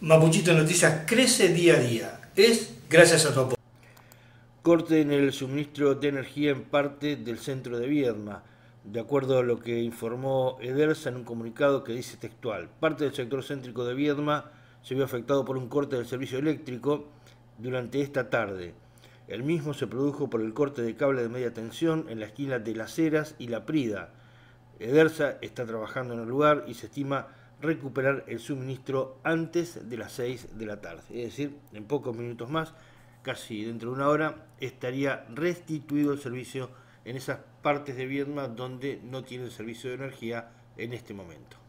Mapuchito Noticias crece día a día. Es gracias a tu apoyo. Corte en el suministro de energía en parte del centro de Viedma. De acuerdo a lo que informó Edersa en un comunicado que dice textual, parte del sector céntrico de Viedma se vio afectado por un corte del servicio eléctrico durante esta tarde. El mismo se produjo por el corte de cable de media tensión en la esquina de Las Heras y La Prida. Edersa está trabajando en el lugar y se estima recuperar el suministro antes de las 6 de la tarde. Es decir, en pocos minutos más, casi dentro de una hora, estaría restituido el servicio en esas partes de Viedma donde no tiene servicio de energía en este momento.